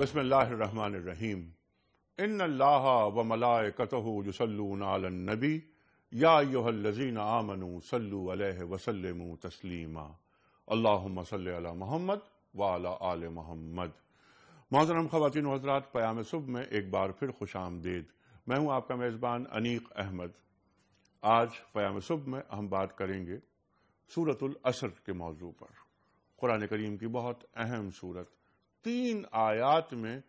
बसमीम इन अल्लाह व मलाय याजीन आमनु सल्लु वसलम तस्लीमा अल्लाम महमद वाला महमद मोहतरम खातिन हजरात पयाम सुबह में एक बार फिर खुश आमदेद मैं हूं आपका मेज़बान अनीक अहमद आज पयाम सुबह में हम बात करेंगे सूरतुल असर के मौजू पर कुरान करीम की बहुत अहम सूरत तीन आयात में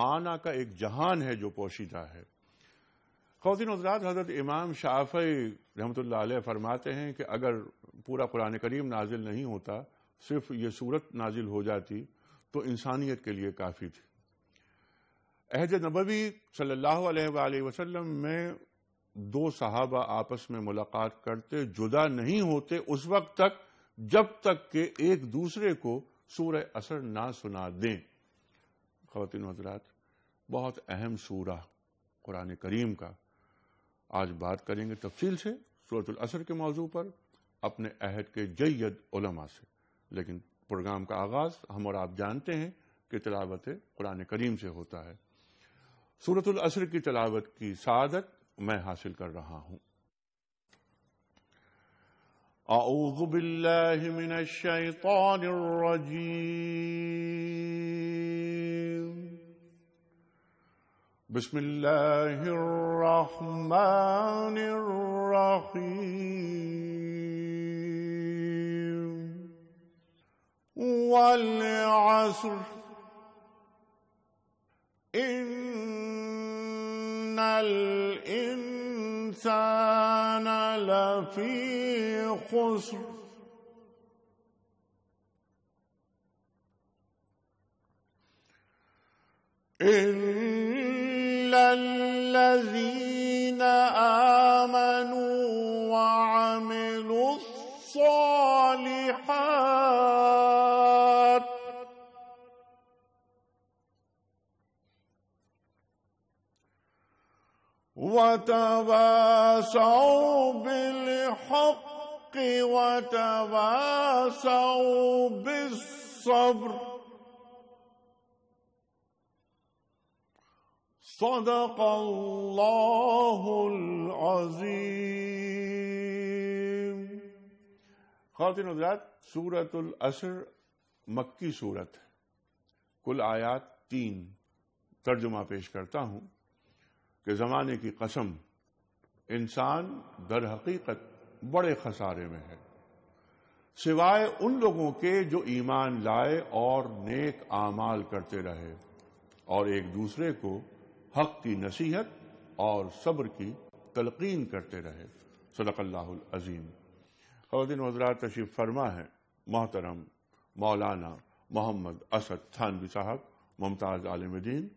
माना का एक जहान है जो पोशीदा है खौदी नजरात हजरत इमाम शाफई रहमत फरमाते हैं कि अगर पूरा कुरान करीम नाजिल नहीं होता सिर्फ ये सूरत नाजिल हो जाती तो इंसानियत के लिए काफ़ी थी अहज नबी सल्लल्लाहु में दो सहाबा आपस में मुलाकात करते जुदा नहीं होते उस वक्त तक जब तक के एक दूसरे को सूर असर ना सुना दें खातिन हजरात बहुत अहम सूरा कुरान करीम का आज बात करेंगे तफसील से सूरत असर के मौजू पर अपने अहद के जयद उलमा से लेकिन प्रोग्राम का आगाज हम और आप जानते हैं कि तलावत कुरान करीम से होता है सूरत असर की तलावत की सादत मैं हासिल कर रहा हूं أعوذ بالله من الشيطان الرجيم بسم الله الرحمن الرحيم والعصر إن الإنسان الإنسان لفي خسر إلا الذين آمنوا وعملوا الصالحات وتواصوا بالحق وتواصوا بالصبر صدق الله العظيم خواتین حضرات سورة الاسر مکی صورت ہے کل آیات تین ترجمہ پیش کرتا ہوں के ज़माने की कसम इंसान दर हकीकत बड़े खसारे में है सिवाय उन लोगों के जो ईमान लाए और नेक आमाल करते रहे और एक दूसरे को हक की नसीहत और सब्र की तलकीन करते रहे सदकल्लाजीम खवतिन हजरात तशीफ फरमा है मोहतरम मौलाना मोहम्मद असद थानवी साहब मुमताज़ आलम दीन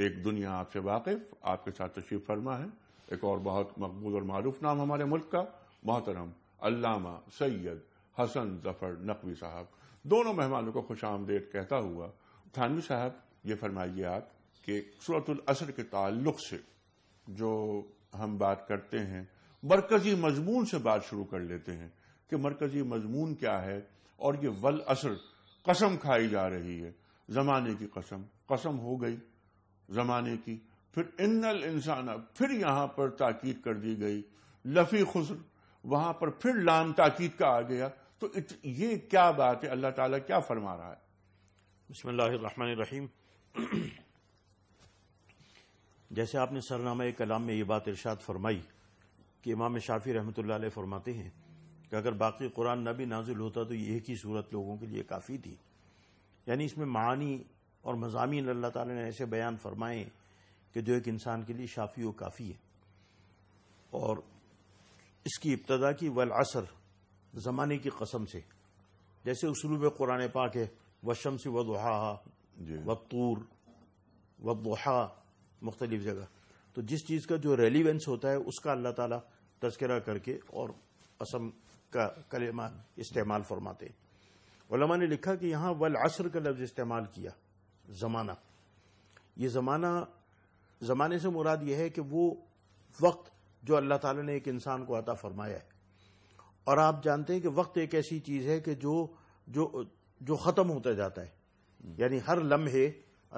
एक दुनिया आपसे वाकिफ आपके साथ तशरीफ फरमा है एक और बहुत मकबूल और मरूफ नाम हमारे मुल्क का मोहतरम अल्लामा सैयद हसन जफर नकवी साहब दोनों मेहमानों को खुश आमदेद कहता हुआ थानवी साहब ये फरमाइए आप कि सूरतुल असर के ताल्लुक से जो हम बात करते हैं मरकजी मजमून से बात शुरू कर लेते हैं कि मरकजी मजमून क्या है और ये वल असर कसम खाई जा रही है जमाने की कसम कसम हो गई जमाने की फिर इन्नल इंसाना फिर यहां पर ताकीद कर दी गई लफी खुसर वहां पर फिर लाम ताकीद का आ गया तो इत, ये क्या बात है अल्लाह ताला क्या फरमा रहा है बसमान जैसे आपने सरनामा कलाम में ये बात इर्शाद फरमाई कि इमाम शाफी रहमत फरमाते हैं कि अगर बाकी कुरान न भी नाजिल होता तो ये एक ही सूरत लोगों के लिए काफ़ी थी यानी इसमें मानी और मजामी अल्लाह ताला ने ऐसे बयान फरमाए कि जो एक इंसान के लिए शाफी व काफ़ी है और इसकी इब्तदा की वल असर ज़माने की कसम से जैसे उसलूब कुरान पाक है वशम से वदहा वतूर वदहा मुख्तलिफ जगह तो जिस चीज़ का जो रेलिवेंस होता है उसका अल्लाह ताला तस्करा करके और असम का कलेमा इस्तेमाल फरमाते हैं ने लिखा कि यहाँ वल असर का लफ्ज़ इस्तेमाल किया ज़माना ये ज़माना ज़माने से मुराद यह है कि वो वक्त जो अल्लाह ताला ने एक इंसान को अता फरमाया है और आप जानते हैं कि वक्त एक ऐसी चीज़ है कि जो जो जो ख़त्म होता जाता है यानी हर लम्हे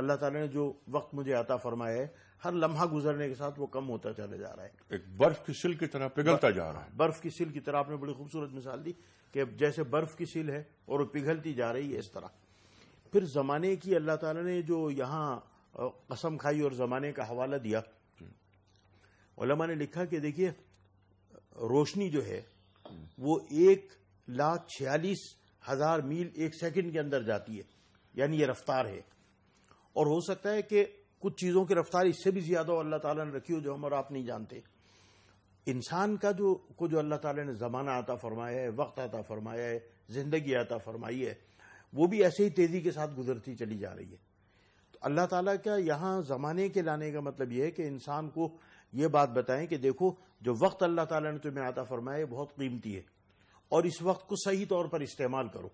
अल्लाह ताला ने जो वक्त मुझे अता फरमाया है हर लम्हा गुजरने के साथ वो कम होता चले जा रहा है एक बर्फ की सिल की तरह पिघलता जा रहा है बर्फ की सिल की तरह आपने बड़ी खूबसूरत मिसाल दी कि जैसे बर्फ की सिल है और वो पिघलती जा रही है इस तरह फिर जमाने की अल्लाह ताला ने जो यहां कसम खाई और जमाने का हवाला दिया ने लिखा कि देखिए रोशनी जो है वो एक लाख छियालीस हजार मील एक सेकंड के अंदर जाती है यानी ये रफ्तार है और हो सकता है कि कुछ चीजों की रफ्तार इससे भी ज्यादा हो अल्लाह ताला ने रखी हो जो हम और आप नहीं जानते इंसान का जो को जो अल्लाह ताला ने जमाना आता फरमाया है वक्त आता फरमाया है जिंदगी आता फरमाई है वो भी ऐसे ही तेजी के साथ गुजरती चली जा रही है तो अल्लाह ताला का यहाँ जमाने के लाने का मतलब यह है कि इंसान को ये बात बताएं कि देखो जो वक्त अल्लाह ताला ने तुम्हें आता फरमाया बहुत कीमती है और इस वक्त को सही तौर पर इस्तेमाल करो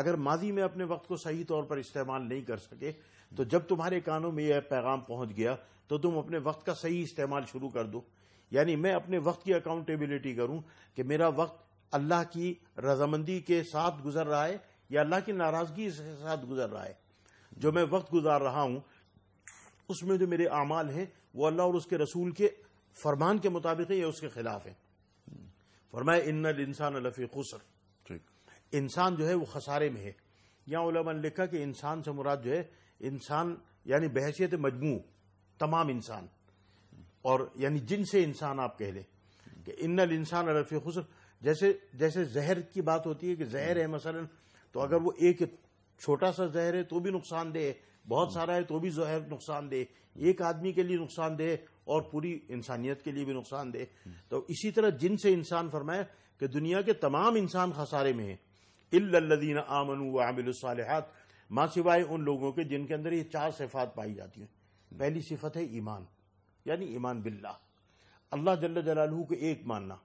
अगर माजी में अपने वक्त को सही तौर पर इस्तेमाल नहीं कर सके तो जब तुम्हारे कानों में यह पैगाम पहुंच गया तो तुम अपने वक्त का सही इस्तेमाल शुरू कर दो यानी मैं अपने वक्त की अकाउंटेबिलिटी करूं कि मेरा वक्त अल्लाह की रजामंदी के साथ गुजर रहा है यह अल्लाह की नाराजगी के साथ गुजर रहा है जो मैं वक्त गुजार रहा हूं उसमें जो मेरे अमाल हैं वो अल्लाह और उसके रसूल के फरमान के मुताबिक है या उसके खिलाफ है फरमाए इन इंसान लफी खुसर इंसान जो है वो खसारे में है यहाँ ने लिखा कि इंसान से मुराद जो है इंसान यानी बहसीत मजमू तमाम इंसान और यानी जिनसे इंसान आप कह लें कि इन्नल इंसान लफी खुसर जैसे जैसे जहर की बात होती है कि जहर है हम्म। मसलन तो अगर वो एक छोटा सा जहर है तो भी नुकसान दे बहुत सारा है तो भी जहर नुकसान दे एक आदमी के लिए नुकसान दे और पूरी इंसानियत के लिए भी नुकसान दे तो इसी तरह जिन से इंसान फरमाए कि दुनिया के तमाम इंसान खसारे में है इल्लदीन आमनु आमिलसालहत माँ सिवाय उन लोगों के जिनके अंदर ये चार सिफात पाई जाती हैं पहली सिफत है ईमान यानी ईमान बिल्ला अल्लाह जल्ल जलालू को एक मानना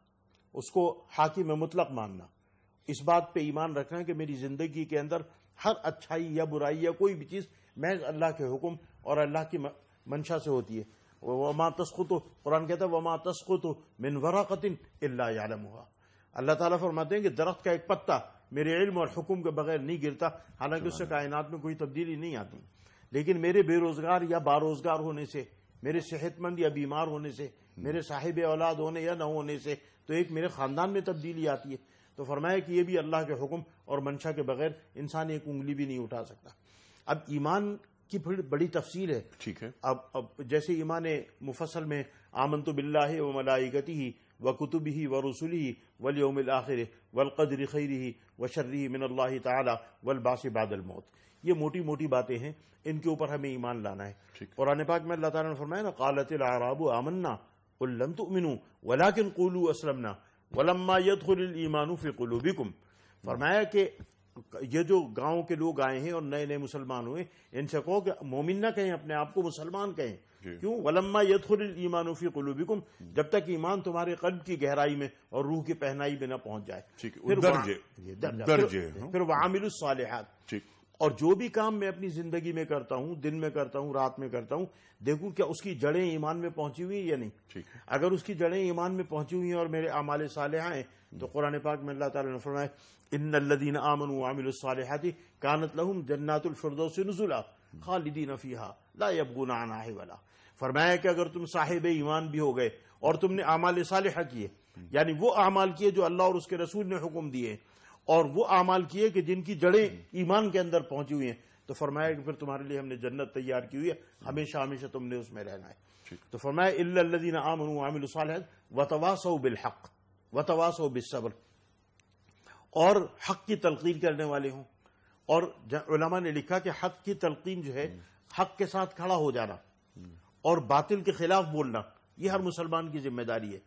उसको हाकिम मुतलक मानना इस बात पे ईमान रखना कि मेरी जिंदगी के अंदर हर अच्छाई या बुराई या कोई भी चीज़ मैं अल्लाह के हुक्म और अल्लाह की मंशा से होती है वमा हो कुरान कहता है वमा हो मिन कतिन अल्लाम हुआ अल्लाह ताला फरमाते हैं कि दरख्त का एक पत्ता मेरे इल्म और हुक्म के बगैर नहीं गिरता हालांकि उससे कायनात में कोई तब्दीली नहीं आती लेकिन मेरे बेरोजगार या बारोजगार होने से मेरे सेहतमंद या बीमार होने से हम्म। मेरे साहिब औलाद होने या न होने से तो एक मेरे खानदान में तब्दीली आती है तो फरमाया कि यह भी अल्लाह के हुक्म और मंशा के बगैर इंसान एक उंगली भी नहीं उठा सकता अब ईमान की फिर बड़ी तफसील है ठीक है अब अब जैसे ईमान मुफसल में आमन तो बिल्ला व मलाइकती ही व कुतुब ही व रसुल ही वलियम आखिर वलकदर खैर ही व शर्री मिन अल्लाह ताला बादल मौत ये मोटी मोटी बातें हैं इनके ऊपर हमें ईमान लाना है आने पाक में अल्लाह तरमाया फरमाया ना कालत आराबू आमन्ना उल्लम तो मिनू वलाकिन कोलू असलमना वलम्मा यदीमान फ़िकलूबिकुम फरमाया कि ये जो गांव के लोग आए हैं और नए नए मुसलमान हुए इनसे कहो कि मोमिन ना कहें अपने आप को मुसलमान कहें क्यों वलम्मा यदीमान कुलूबिकुम जब तक ईमान तुम्हारे कल्ब की गहराई में और रूह की पहनाई में ना पहुंच जाए फिर दर्जे, फिर वामिल और जो भी काम मैं अपनी जिंदगी में करता हूं दिन में करता हूं रात में करता हूं देखूं क्या उसकी जड़ें ईमान में पहुंची हुई या नहीं अगर उसकी जड़ें ईमान में पहुंची हुई हैं और मेरे अमाल साल हैं तो कुरान पाक में अल्लाह ताला ने फरमाया इन लदीन आमन आमिलसालहती कानत लहम जन्नातुलफरदोस नजुला खालिदीन फीहा ला यबगुना वाला फरमाया कि अगर तुम साहिब ईमान भी हो गए और तुमने आमाल सालिहा किए यानी वो अमाल किए जो अल्लाह और उसके रसूल ने हुक्म दिए और वो अमाल किए कि जिनकी जड़ें हम्म। ईमान के अंदर पहुंची हुई हैं तो फरमाया कि फिर तुम्हारे लिए हमने जन्नत तैयार की हुई है हम्म। हमेशा हमेशा तुमने उसमें रहना है तो फरमाया आम आमन आमिल वतवास बिलहक वतवास बिसब्र और हक की तलकीन करने वाले हों और उलमा ने लिखा कि हक की तलकीन जो है हम्म। हक के साथ खड़ा हो जाना और बातिल के खिलाफ बोलना यह हर मुसलमान की जिम्मेदारी है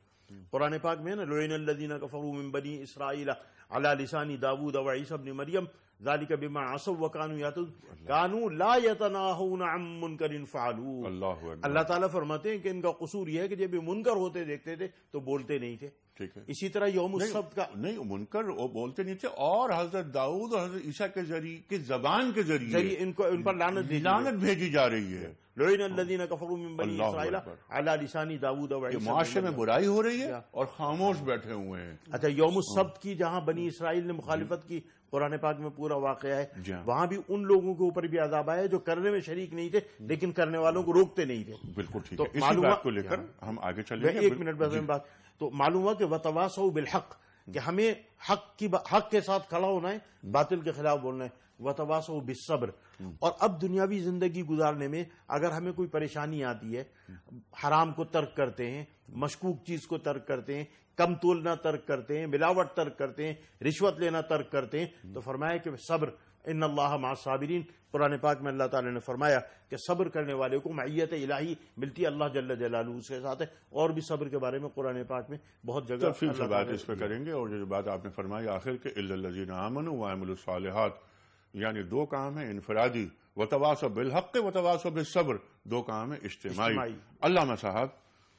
पुराने पाक में ना लोइन का फरूम बनी इसराइला अला लिसानी दाऊद अवा ईसब मरियम जाली का बीमा आसब व कानू या तो कानू ला यतनाहन कर फालू अल्लाह ताला फरमाते हैं कि इनका कसूर यह है कि जब मुनकर होते देखते थे तो बोलते नहीं थे ठीक है इसी तरह यौम का नहीं मुनकर वो बोलते नहीं थे और हजरत दाऊद और के जबान के लानत भेजी जा रही है लोहिन में बुराई हो रही है और खामोश बैठे हुए हैं अच्छा योम सब्त की जहाँ बनी इसराइल ने मुखालिफत की कुरान पाक में पूरा वाक़ है हाँ। वहां भी उन लोगों के ऊपर भी आजाब आया जो करने में शरीक नहीं थे लेकिन करने वालों को रोकते नहीं थे बिल्कुल ठीक तो मालूम को लेकर हाँ। हम आगे चले एक मिनट में बात तो मालूम हुआ कि वतवास बिलहक कि हमें हक की हक के साथ खड़ा होना है बातिल के खिलाफ बोलना है वतवासो बेसब्र हम्म। और अब दुनियावी जिंदगी गुजारने में अगर हमें कोई परेशानी आती है हराम को तर्क करते हैं मशकूक चीज को तर्क करते हैं कम तोलना तर्क करते हैं मिलावट तर्क करते हैं रिश्वत लेना तर्क करते हैं हम्म। तो फरमाया कि सब्र इन अल्लाह महासाबरीन कुरान पाक में अल्लाह ताला ने फरमाया कि सब्र करने वाले को मैत इलाही मिलती अल्लाह जल्ला जलालू उसके साथ है और भी सब्र के बारे में कुरान पाक में बहुत जगह तो बात इस पर करेंगे और जो बात आपने फरमाई आखिर के इलाजीन आमन वामसालहत यानी दो काम है इनफरादी वतवास बिलहक वतवास बिलसब्र दो काम है इज्तमाही अल्लाह साहब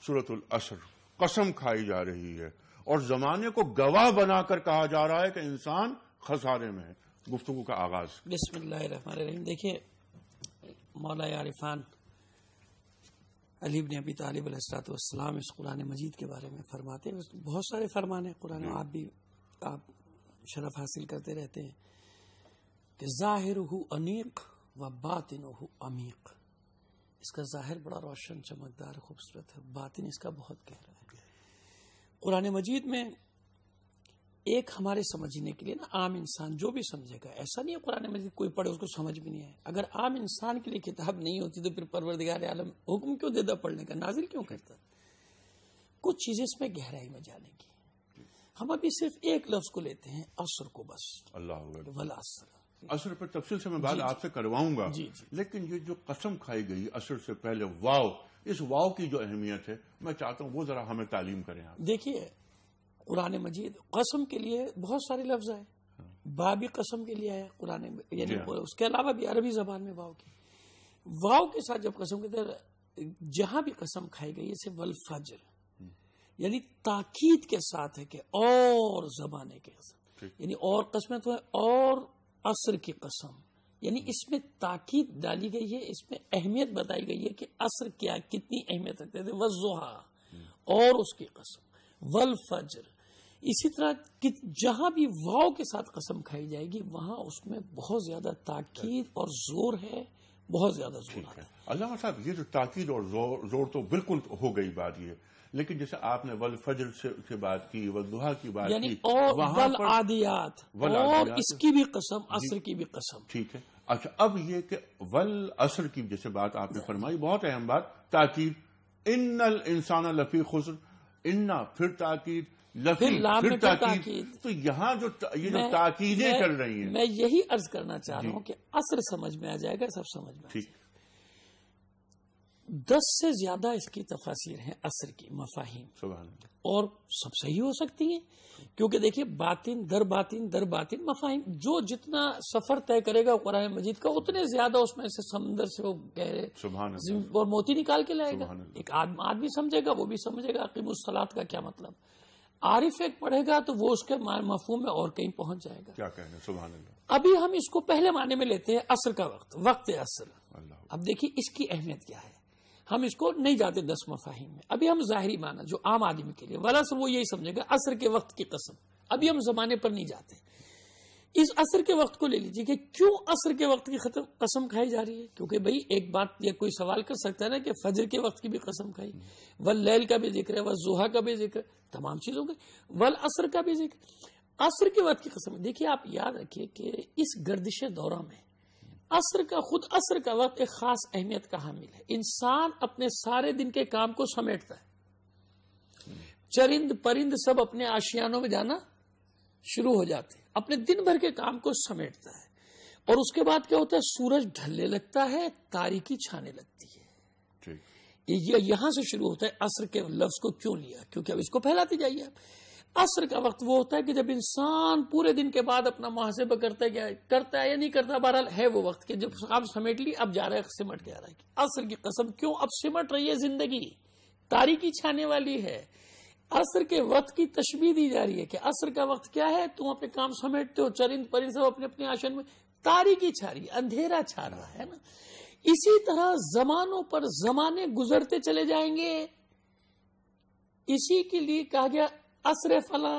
सूरतुल असर कसम खाई जा रही है और जमाने को गवाह बनाकर कहा जा रहा है कि इंसान खसारे में है गुफ्तु का आगाज बिस्मिल्लाम देखिए मौला आरिफान अलीब ने अभी तालब इस कुरान मजीद के बारे में फरमाते हैं बहुत सारे फरमान है कुरान आप भी आप शरफ हासिल करते रहते हैं कि जाहिर हु अनीक व बातिन हु अमीक इसका जाहिर बड़ा रोशन चमकदार खूबसूरत है बातिन इसका बहुत गहरा है कुरान मजीद में एक हमारे समझने के लिए ना आम इंसान जो भी समझेगा ऐसा नहीं है कुरान मजीद कोई पढ़े उसको समझ भी नहीं आए अगर आम इंसान के लिए किताब नहीं होती तो फिर परवरदिगार आलम हुक्म क्यों देता पढ़ने का नाजिल क्यों करता कुछ चीजें इसमें गहराई में जाने की हम अभी सिर्फ एक लफ्ज को लेते हैं असर को बस अल्लाह असर असर पर तफसील से मैं बात आपसे करवाऊंगा लेकिन ये जो कसम खाई गई असर से पहले वाव इस वाव की जो अहमियत है मैं चाहता हूँ वो जरा हमें तालीम करें आप देखिए कुरान मजीद कसम के लिए बहुत सारे लफ्ज आए हाँ। बाबी कसम के लिए आया कुरान यानी हाँ। उसके अलावा भी अरबी जबान में वाव की वाव के साथ जब कसम के जहां भी कसम खाई गई वल वलफजर यानी ताकीद के साथ है कि और जबाने के यानी और कसमें तो है और असर की कसम यानी इसमें ताकीद डाली गई है इसमें अहमियत बताई गई है कि असर क्या कितनी अहमियत रखते थे वजुहा और उसकी कसम वल फजर इसी तरह जहां भी वाव के साथ कसम खाई जाएगी वहां उसमें बहुत ज्यादा ताकीद और जोर है बहुत ज्यादा जोर है अल्लाह साहब ये जो ताकीद और जोर जोर तो बिल्कुल हो गई बात ये लेकिन जैसे आपने वल फजर से, से बात की वल दुहा की बात यानी की और वल आदियात वल और आदियात इसकी भी कसम असर की भी कसम ठीक है अच्छा अब ये कि वल असर की जैसे बात आपने फरमाई बहुत अहम बात ताकीद इन इंसान लफी खुसर इन्ना फिर ताकीद लफी फिर ताकीद तो यहाँ जो ये जो ताकीदें चल रही हैं मैं यही अर्ज करना चाह रहा हूँ कि असर समझ में आ जाएगा सब समझ में ठीक दस से ज्यादा इसकी तफासिर हैं असर की मफाहिम और सब सही हो सकती हैं क्योंकि देखिए बातिन दर बातिन दर बातिन मफाहिम जो जितना सफर तय करेगा कुरान मजीद का उतने ज्यादा उसमें से समंदर से वो गहरे और मोती निकाल के लाएगा एक आदमी समझेगा वो भी समझेगा मुसलात का क्या मतलब आरिफ एक पढ़ेगा तो वो उसके मफहूम में और कहीं पहुंच जाएगा क्या कहने सुबह अभी हम इसको पहले माने में लेते हैं असर का वक्त वक्त असर अब देखिए इसकी अहमियत क्या है हम इसको नहीं जाते दस मफाहिम में अभी हम जाहरी माना जो आम आदमी के लिए वरस वो यही समझेगा असर के वक्त की कसम अभी हम जमाने पर नहीं जाते इस असर के वक्त को ले लीजिए कि क्यों असर के वक्त की खत्म कसम खाई जा रही है क्योंकि भाई एक बात या कोई सवाल कर सकता है ना कि फजर के वक्त की भी कसम खाई वल लैल का भी जिक्र है वह जुहा का भी जिक्र तमाम चीजों का वल असर का भी जिक्र असर के वक्त की कसम देखिए आप याद रखिये कि इस गर्दिश दौरा में असर का खुद असर का वक्त एक खास अहमियत का हामिल है इंसान अपने सारे दिन के काम को समेटता है चरिंद परिंद सब अपने आशियानों में जाना शुरू हो जाते हैं अपने दिन भर के काम को समेटता है और उसके बाद क्या होता है सूरज ढलने लगता है तारीखी छाने लगती है ये यहां से शुरू होता है असर के लफ्ज को क्यों लिया क्योंकि अब इसको फैलाते जाइए आप असर का वक्त वो होता है कि जब इंसान पूरे दिन के बाद अपना मुहासेबा करता है करता है या नहीं करता बहरहाल है वो वक्त कि जब आप समेट ली अब जा रहा है सिमट के आ रहा है असर की कसम क्यों अब सिमट रही है जिंदगी तारीखी छाने वाली है असर के वक्त की तशबी दी जा रही है कि असर का वक्त क्या है तुम अपने काम समेटते हो चरिंद परिंद सब अपने अपने आशन में तारीखी छा रही अंधेरा छा रहा है ना इसी तरह जमानों पर जमाने गुजरते चले जाएंगे इसी के लिए कहा गया असर फला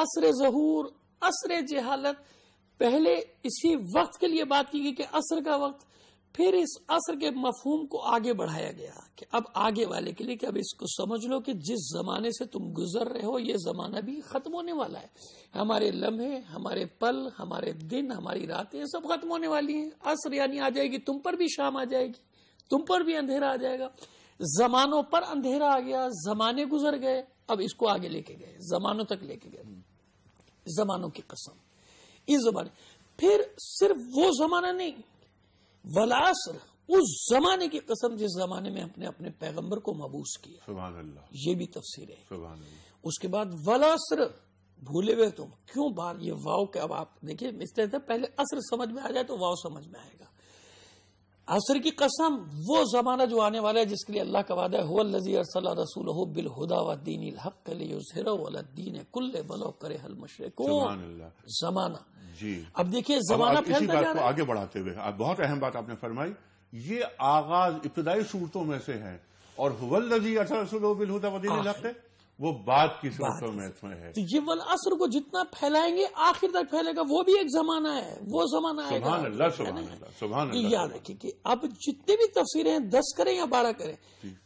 असर जहूर असर जहालत पहले इसी वक्त के लिए बात की गई कि असर का वक्त फिर इस असर के मफहूम को आगे बढ़ाया गया कि अब आगे वाले के लिए कि अब इसको समझ लो कि जिस जमाने से तुम गुजर रहे हो ये जमाना भी खत्म होने वाला है हमारे लम्हे हमारे पल हमारे दिन हमारी रातें सब खत्म होने वाली हैं असर यानी आ जाएगी तुम पर भी शाम आ जाएगी तुम पर भी अंधेरा आ जाएगा जमानों पर अंधेरा आ गया जमाने गुजर गए अब इसको आगे लेके गए जमानों तक लेके गए जमानों की कसम इस जमाने फिर सिर्फ वो जमाना नहीं वलासर उस जमाने की कसम जिस जमाने में अपने अपने पैगंबर को मबूस किया ये भी तफसीर है उसके बाद वलासर भूले हुए तुम क्यों बार ये वाव के अब आप देखिए इस तरह से पहले असर समझ में आ जाए तो वाव समझ में आएगा असर की कसम वो जमाना जो आने वाला है जिसके लिए अल्लाह का वादा है रसूल बिल हुदा व दीन हक दीन कुल बलो करे हल मशरक जमाना जी अब देखिए जमाना अब फैलता जा रहा आगे बढ़ाते हुए बहुत अहम बात आपने फरमाई ये आगाज इब्तदाई सूरतों में से है और हुवल लजी अरसल रसूल बिल हुदा दीन हक है वो बात की सूरतों में इसमें है तो ये वल असर को जितना फैलाएंगे आखिर तक फैलेगा वो भी एक जमाना है वो जमाना है तो याद रखिए कि अब जितने भी तफसीरें हैं दस करें या बारह करें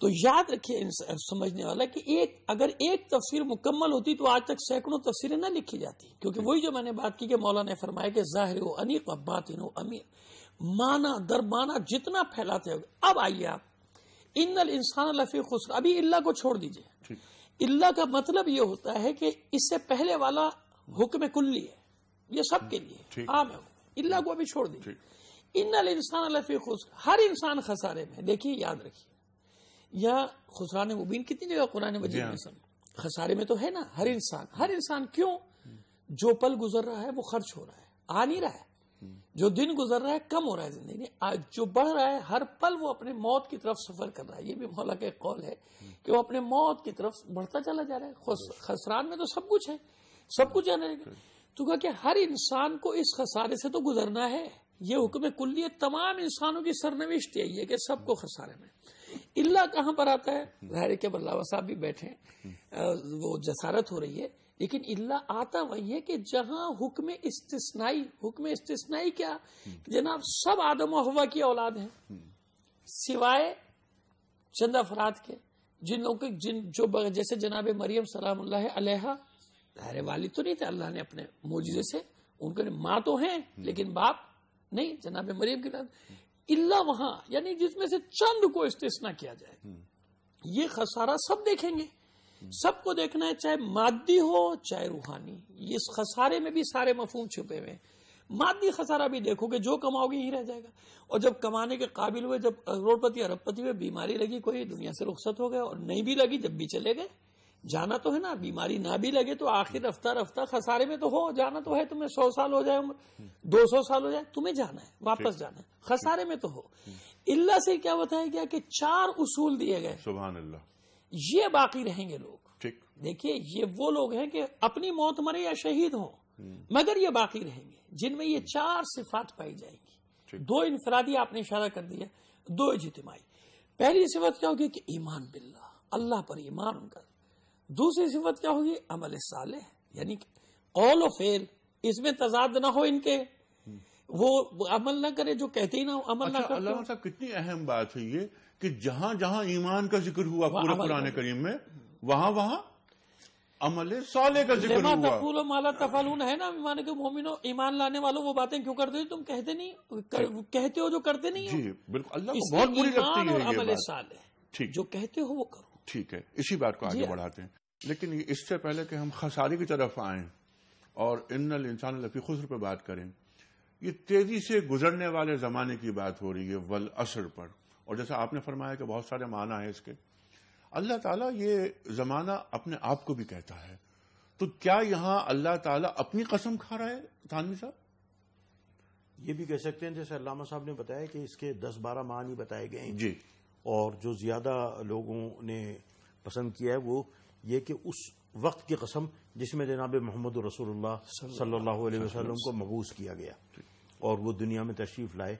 तो याद रखिए समझने वाला कि एक अगर एक तफसीर मुकम्मल होती तो आज तक सैकड़ों तफसीरें ना लिखी जाती क्योंकि वही जो मैंने बात की कि मौला ने फरमाया कि जाहिर हो अनिक व इन अमीर माना दर माना जितना फैलाते हो अब आइए आप इन इंसान लफी खुसर अभी इल्ला को छोड़ दीजिए इल्ला का मतलब ये होता है कि इससे पहले वाला हुक्म कुल्ली है ये सबके लिए आम है इल्ला को अभी छोड़ दीजिए इन इंसान लफी खुश हर इंसान खसारे में देखिए याद रखिए या खुसरान मुबीन कितनी जगह कुरान मजीद में हाँ। सब खसारे में तो है ना हर इंसान हर इंसान क्यों जो पल गुजर रहा है वो खर्च हो रहा है आ नहीं रहा है जो दिन गुजर रहा है कम हो रहा है जिंदगी आज जो बढ़ रहा है हर पल वो अपने मौत की तरफ सफर कर रहा है ये भी मौला का एक कौल है कि वो अपने मौत की तरफ बढ़ता चला जा रहा है खसरान में तो सब कुछ है सब कुछ जाना रहेगा तो कहा कि हर इंसान को इस खसारे से तो गुजरना है ये हुक्म कुल्ली तमाम इंसानों की सरनविश यही है कि सबको खसारे में इल्ला कहां पर आता है जाहिर के बल्लावा साहब भी बैठे वो जसारत हो रही है लेकिन इल्ला आता वही है कि जहां हुक्म इस्तिस्नाई हुक्म इस्तिस्नाई क्या हम्म। जनाब सब आदम हवा की औलाद है हम्म। सिवाय चंद अफराद के जिन लोगों के जिन जो जैसे जनाब मरियम सलाम अरे वाली तो नहीं थे अल्लाह ने अपने मोजिजे से उनके माँ तो है हम्म। लेकिन बाप नहीं जनाब मरियम की इल्ला वहां यानी जिसमें से चंद को इस्तेसना किया जाए ये खसारा सब देखेंगे सबको देखना है चाहे मादी हो चाहे रूहानी ये इस खसारे में भी सारे मफूम छुपे हुए मादी खसारा भी देखोगे जो कमाओगे ही रह जाएगा और जब कमाने के काबिल हुए जब अरोड़पति अरबपति हुए बीमारी लगी कोई दुनिया से रुख्सत हो गए और नहीं भी लगी जब भी चले गए जाना तो है ना बीमारी ना भी लगे तो आखिर रफ्ता रफ्ता खसारे में तो हो जाना तो है तुम्हें सौ साल हो जाए उम्र दो सौ साल हो जाए तुम्हें जाना है वापस जाना है खसारे में तो हो इल्ला से क्या बताया गया कि चार उसूल दिए गए सुबह अल्लाह ये बाकी रहेंगे लोग ठीक देखिए ये वो लोग हैं कि अपनी मौत मरे या शहीद हो हम्म। मगर ये बाकी रहेंगे जिनमें ये चार सिफात पाई जाएंगी दो इनफरादी आपने इशारा कर दिया दो इजतमाही पहली सिफत क्या होगी कि ईमान बिल्ला अल्लाह पर ईमान उनका दूसरी सिफत क्या होगी अमल साल यानी कौल और फेल इसमें तजाद ना हो इनके हम्म। वो अमल ना करे जो कहते ही ना अमल अच्छा, ना अल्लाह कितनी अहम बात है ये कि जहां जहां ईमान का जिक्र हुआ पूरे पुराने करीम में वहां वहां अमल साले का जिक्र हुआ माला तफालून है ना ईमान के मोमिनो ईमान लाने वालों वो बातें क्यों करते हो तुम कहते नहीं कर, कहते हो जो करते नहीं जी बिल्कुल अल्लाह को बहुत बुरी लगती है अमल साले ठीक जो कहते हो वो करो ठीक है इसी बात को आगे हाँ। बढ़ाते हैं लेकिन इससे पहले कि हम खसारे की तरफ आए और इन इंसान लफी खुसर पर बात करें ये तेजी से गुजरने वाले जमाने की बात हो रही है वल असर पर और जैसे आपने फरमाया कि बहुत सारे माना है इसके अल्लाह ताला ये ज़माना अपने आप को भी कहता है तो क्या यहां अल्लाह ताला अपनी कसम खा रहा है थानवी साहब ये भी कह सकते हैं जैसे अल्लामा साहब ने बताया कि इसके दस बारह मानी बताए गए हैं जी और जो ज्यादा लोगों ने पसंद किया है वो ये कि उस वक्त की कसम जिसमें जनाब मोहम्मद रसोल्ला सल्लल्लाहु वसलम को मबूस किया गया और वो दुनिया में तशरीफ लाए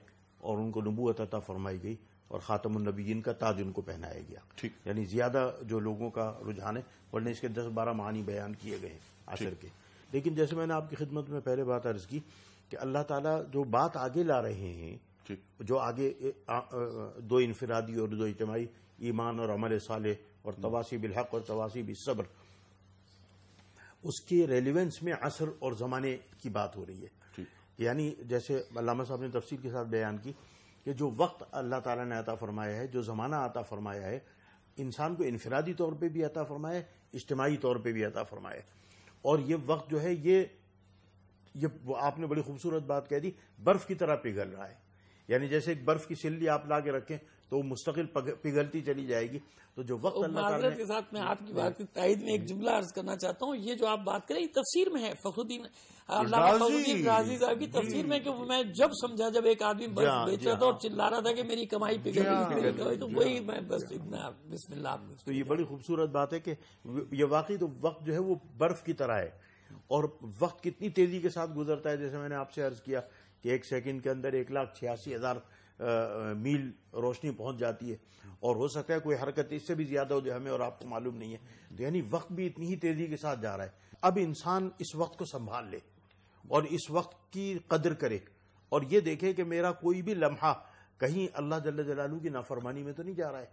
और उनको नबूत अता फरमाई गई और ख़ातमनबीन का ताज उनको पहनाया गया ठीक यानी ज्यादा जो लोगों का रुझान है वरना इसके दस बारह मानी बयान किए गए आशर के लेकिन जैसे मैंने आपकी खिदमत में पहले बात अर्ज की कि अल्लाह ताला जो बात आगे ला रहे हैं जो आगे दो इनफरादी और दो इजमाही ईमान और अमल साले और हम्म। तवासी बिलहक और तवासी बिसब्र उसके रेलिवेंस में असर और जमाने की बात हो रही है यानी जैसे अलामा साहब ने तफसील के साथ बयान की कि जो वक्त अल्लाह ताला ने अता फरमाया है जो ज़माना अता फरमाया है इंसान को इनफरादी तौर पर भी अता फरमाया है इज्तमाही तौर पर भी अता फरमाया और ये वक्त जो है ये ये आपने बड़ी खूबसूरत बात कह दी बर्फ की तरह पिघल रहा है यानी जैसे एक बर्फ की सिल्ली आप ला के रखें तो वो मुस्तकिल पिघलती चली जाएगी तो जो वक्त तो अल्लाह के साथ मैं आपकी बात की ताइद में एक जुमला अर्ज करना चाहता हूँ ये जो आप बात करें तफसीर में है फखुद्दीन राजी साहब की तस्वीर में कि मैं जब समझा जब एक आदमी बस हाँ, बेच रहा था हाँ। और चिल्ला रहा था कि मेरी कमाई पिघल हाँ। तो वही मैं बस इतना बिस्मिल्ला तो ये बड़ी खूबसूरत बात है कि ये वाकई तो वक्त जो है वो बर्फ की तरह है और वक्त कितनी तेजी के साथ गुजरता है जैसे मैंने आपसे अर्ज किया कि एक सेकंड के अंदर एक लाख छियासी हजार मील रोशनी पहुंच जाती है और हो सकता है कोई हरकत इससे भी ज्यादा हो जो हमें और आपको मालूम नहीं है तो यानी वक्त भी इतनी ही तेजी के साथ जा रहा है अब इंसान इस वक्त को संभाल ले और इस वक्त की कदर करे और ये देखे कि मेरा कोई भी लम्हा कहीं अल्लाह जल्ला जलालू की नाफरमानी में तो नहीं जा रहा है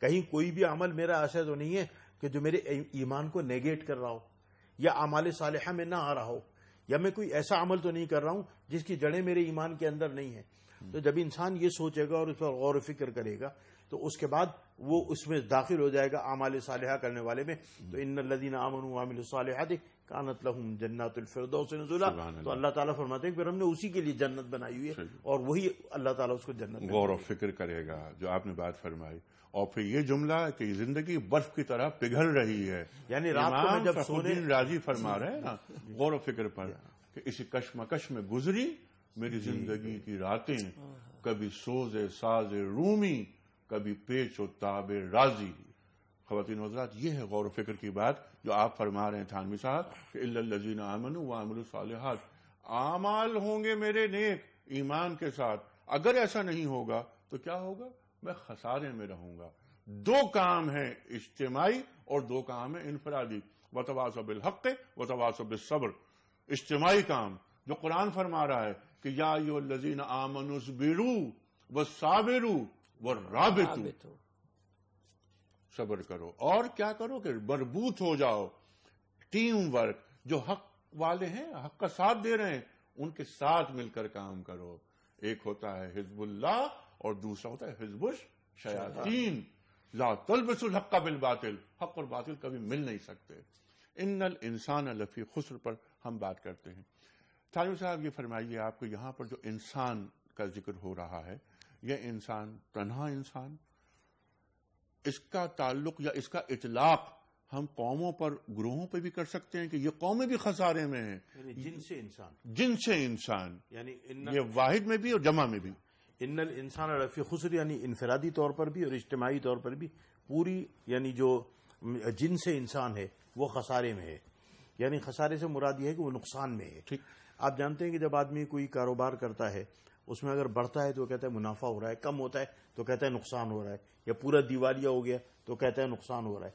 कहीं कोई भी अमल मेरा ऐसा तो नहीं है कि जो मेरे ईमान को नेगेट कर रहा हो या अमाल सालह में ना आ रहा हो या मैं कोई ऐसा अमल तो नहीं कर रहा हूं जिसकी जड़ें मेरे ईमान के अंदर नहीं है तो जब इंसान ये सोचेगा और उस पर गौर फिक्र करेगा तो उसके बाद वो उसमें दाखिल हो जाएगा आमाल साल करने वाले में तो इन लदीन आमन आमिल सालहत कानत लहम जन्नतफरदौस तो अल्लाह ताला फरमाते हैं फिर हमने उसी के लिए जन्नत बनाई हुई है और वही अल्लाह ताला उसको जन्नत गौर और फिक्र करेगा जो आपने बात फरमाई और फिर ये जुमला कि जिंदगी बर्फ की तरह पिघल रही है यानी रात को जब सोने राजी फरमा रहे हैं ना गौर और फिक्र पर इसी कश्मकश में गुजरी मेरी जिंदगी की रातें हाँ, हाँ। कभी सोजे साज रूमी कभी पेच व ताब राजी खातिन हजरात ये है गौर फिक्र की बात जो आप फरमा रहे हैं थानवी साहब इजीन आमन वामल आमाल होंगे मेरे नेक ईमान के साथ अगर ऐसा नहीं होगा तो क्या होगा मैं खसारे में रहूंगा दो काम है इज्तमाही और दो काम है इनफरादी वतवासबिल हक वतवासबिल सब्र इज्तमाही काम जो कुरान फरमा रहा है कि या यो लजीन आमनुस बिरू व साबिरू व राबित सबर करो और क्या करो कि बरबूत हो जाओ टीम वर्क जो हक वाले हैं हक का साथ दे रहे हैं उनके साथ मिलकर काम करो एक होता है हिजबुल्ला और दूसरा होता है हिजबुश शयातीन ला तलबसुल हक का बिल बातिल हक और बातिल कभी मिल नहीं सकते इन इंसान लफी खुसर पर हम बात करते हैं ताजो साहब ये फरमाइए आपको यहाँ पर जो इंसान का जिक्र हो रहा है यह इंसान तनहा इंसान इसका ताल्लुक या इसका इतलाक हम कौमों पर ग्रोहों पर भी कर सकते हैं कि ये कौमें भी खसारे में हैं जिनसे इंसान जिनसे इंसान यानी ये वाहिद में भी और जमा में भी इन्नल इंसान रफ़ी खुसर यानी इनफरादी तौर पर भी और इज्तमाही तौर पर भी पूरी यानी जो जिनसे इंसान है वो खसारे में है यानी खसारे से मुराद ये है कि वो नुकसान में है ठीक आप जानते हैं कि जब आदमी कोई कारोबार करता है उसमें अगर बढ़ता है तो कहता है मुनाफा हो रहा है कम होता है तो कहता है नुकसान हो रहा है या पूरा दिवालिया हो गया तो कहता है नुकसान हो रहा है